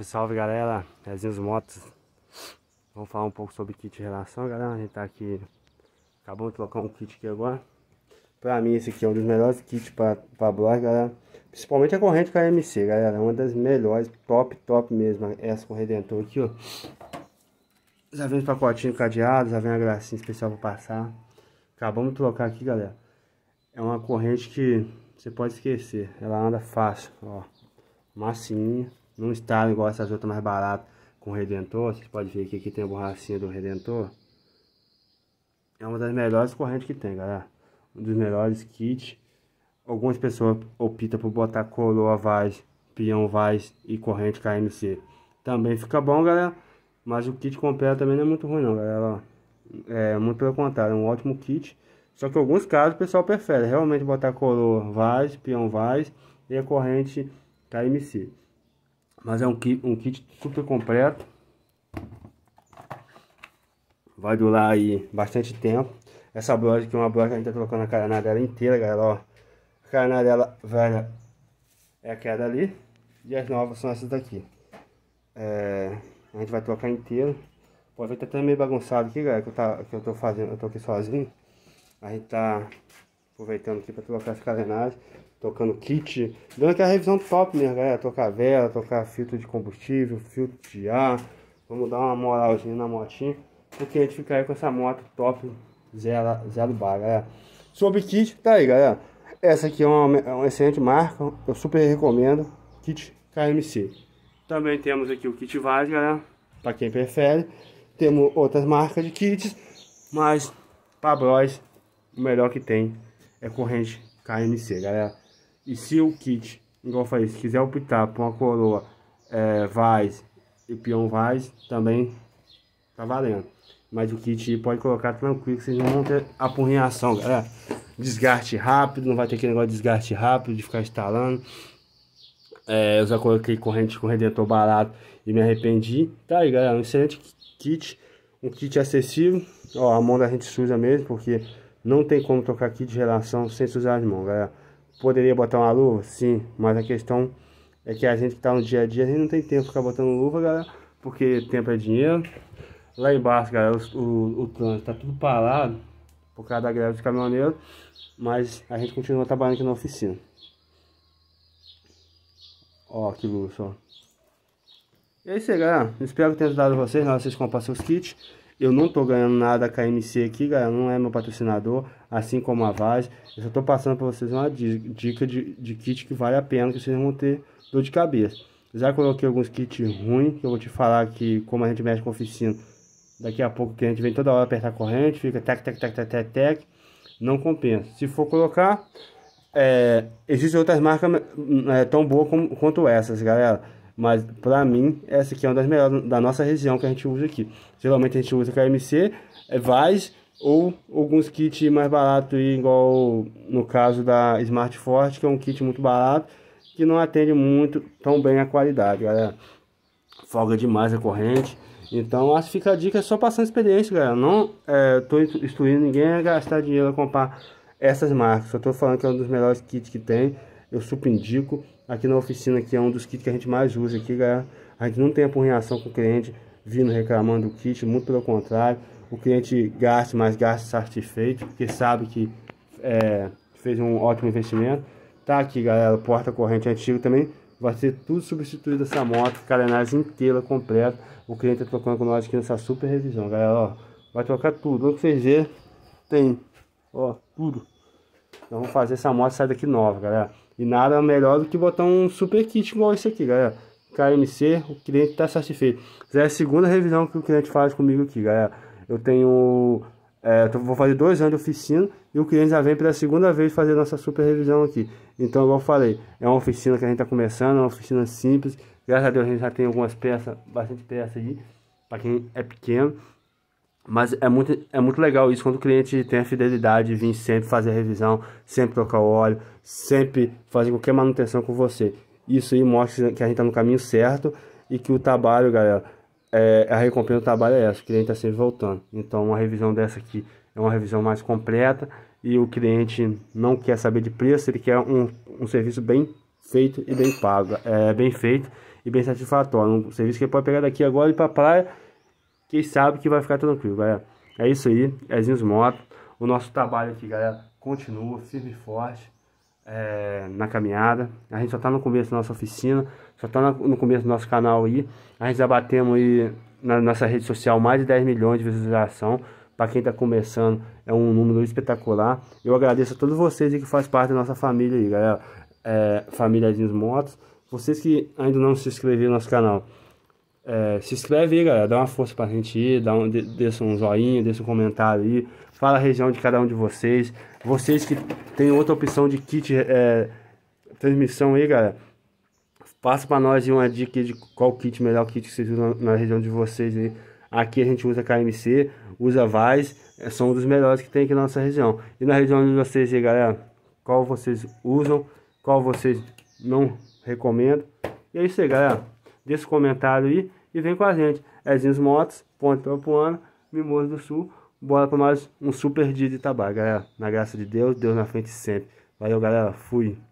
Salve, salve galera, Rezinhos Motos Vamos falar um pouco sobre kit de relação galera, a gente tá aqui acabou de colocar um kit aqui agora Pra mim esse aqui é um dos melhores kits pra, pra blog galera Principalmente a corrente KMC galera, é uma das melhores, top, top mesmo Essa com redentor aqui ó Já vem o pacotinho cadeado, já vem a gracinha especial pra passar Acabamos de colocar aqui galera É uma corrente que você pode esquecer, ela anda fácil, ó Massinha não está igual essas outras mais baratas com Redentor. Vocês podem ver que aqui tem a borracinha do Redentor. É uma das melhores correntes que tem, galera. Um dos melhores kits. Algumas pessoas optam por botar coroa vaz, peão vaz e corrente KMC. Também fica bom, galera. Mas o kit completo também não é muito ruim não, galera. É muito pelo contrário, é um ótimo kit. Só que em alguns casos o pessoal prefere realmente botar coroa vaz, peão vaz e a corrente KMC. Mas é um kit, um kit super completo. Vai durar aí bastante tempo. Essa brosa aqui é uma brosa que a gente tá trocando a caraná dela inteira, galera, ó. A caraná dela velha é aquela ali. E as novas são essas daqui. É, a gente vai trocar inteiro. Pode ver que tá meio bagunçado aqui, galera, que eu, tá, que eu tô fazendo, eu tô aqui sozinho. A gente tá Aproveitando aqui para trocar as carenagens, tocando kit, dando aquela revisão top mesmo, galera. Tocar vela, tocar filtro de combustível, filtro de ar. Vamos dar uma moralzinha na motinha, porque a gente fica aí com essa moto top zero, zero bar, galera. Sobre kit, tá aí, galera. Essa aqui é uma, é uma excelente marca, eu super recomendo. Kit KMC. Também temos aqui o kit Vaz, galera, para quem prefere. Temos outras marcas de kits, mas para Bros, o melhor que tem é corrente KNC, galera. E se o kit, igual eu falei, se quiser optar por uma coroa é, Vaz e peão Vaz, também tá valendo. Mas o kit pode colocar tranquilo que vocês não vão ter apurrinhação, galera. Desgaste rápido, não vai ter aquele negócio de desgaste rápido, de ficar instalando. É, eu já coloquei corrente com redentor barato e me arrependi. Tá aí, galera, um excelente kit. Um kit acessível. Ó, a mão da gente suja mesmo, porque não tem como trocar aqui de relação sem usar as mãos, galera. Poderia botar uma luva? Sim, mas a questão é que a gente que tá no dia a dia, a gente não tem tempo de ficar botando luva, galera, porque tempo é dinheiro. Lá embaixo, galera, o, o, o trânsito tá tudo parado por causa da greve de caminhoneiro, mas a gente continua trabalhando aqui na oficina. Ó, que luxo, ó. E é isso aí, galera. Espero que tenha ajudado vocês não sei se vocês os seus kits. Eu não tô ganhando nada com a MC aqui, galera, não é meu patrocinador, assim como a Vaz. Eu só tô passando para vocês uma dica de, de kit que vale a pena, que vocês vão ter dor de cabeça. Já coloquei alguns kits ruins, que eu vou te falar que, como a gente mexe com oficina, daqui a pouco o cliente vem toda hora apertar corrente, fica tec, tec, tec, tec, tec, tec. Não compensa. Se for colocar, é, existem outras marcas hum, é, tão boas como, quanto essas, galera. Mas pra mim, essa aqui é uma das melhores da nossa região que a gente usa aqui. Geralmente a gente usa KMC, é Vaz ou alguns kits mais baratos, igual no caso da Smart Forte, que é um kit muito barato, que não atende muito tão bem a qualidade, galera. Folga demais a corrente. Então, acho que fica a dica é só passar experiência, galera. Não estou é, tô instruindo ninguém a gastar dinheiro a comprar essas marcas. Só estou falando que é um dos melhores kits que tem eu super indico. Aqui na oficina, que é um dos kits que a gente mais usa aqui, galera. A gente não tem apurrinhação com o cliente vindo reclamando do kit, muito pelo contrário. O cliente gasta, mas gasta satisfeito, porque sabe que é, fez um ótimo investimento. Tá aqui, galera, porta corrente antigo também. Vai ser tudo substituído essa moto, carenagem inteira, completa. O cliente tá trocando com nós aqui nessa super revisão, galera, ó. Vai trocar tudo, o que vocês verem, tem, ó, tudo. Então vamos fazer essa moto sair daqui nova, galera. E nada melhor do que botar um super kit igual esse aqui, galera. KMC, o cliente está satisfeito. Já é a segunda revisão que o cliente faz comigo aqui, galera. Eu tenho... É, vou fazer dois anos de oficina e o cliente já vem pela segunda vez fazer nossa super revisão aqui. Então, igual eu falei, é uma oficina que a gente está começando, é uma oficina simples. Graças a Deus a gente já tem algumas peças, bastante peças aí, para quem é pequeno. Mas é muito, é muito legal isso quando o cliente tem a fidelidade de vir sempre fazer a revisão, sempre trocar o óleo, sempre fazer qualquer manutenção com você. Isso aí mostra que a gente está no caminho certo e que o trabalho, galera, é, a recompensa do trabalho é essa, o cliente está sempre voltando. Então uma revisão dessa aqui é uma revisão mais completa e o cliente não quer saber de preço, ele quer um, um serviço bem feito e bem pago, é bem feito e bem satisfatório. Um serviço que ele pode pegar daqui agora e ir para a praia que sabe que vai ficar tranquilo, galera. É isso aí, Ezinhos Moto. O nosso trabalho aqui, galera, continua firme e forte é, na caminhada. A gente só tá no começo da nossa oficina, só tá no começo do nosso canal aí. A gente já batemos aí na nossa rede social mais de 10 milhões de visualização. Para quem está começando, é um número espetacular. Eu agradeço a todos vocês que fazem parte da nossa família aí, galera. É, família Motos. Vocês que ainda não se inscreveram no nosso canal, é, se inscreve aí, galera. Dá uma força pra gente ir. Dá um, deixa um joinha, deixa um comentário aí. Fala a região de cada um de vocês. Vocês que tem outra opção de kit é, transmissão aí, galera. Passa pra nós uma dica de qual kit, melhor kit que vocês usam na, na região de vocês aí. Aqui a gente usa KMC, usa Vaz, é, são um dos melhores que tem aqui na nossa região. E na região de vocês aí, galera, qual vocês usam, qual vocês não recomendam. E é isso aí, galera desse comentário aí e vem com a gente. Ezinhos Motos, Ponte Papuana, Mimoso do Sul. Bora para mais um super dia de Itabá, galera. Na graça de Deus, Deus na frente sempre. Valeu, galera. Fui.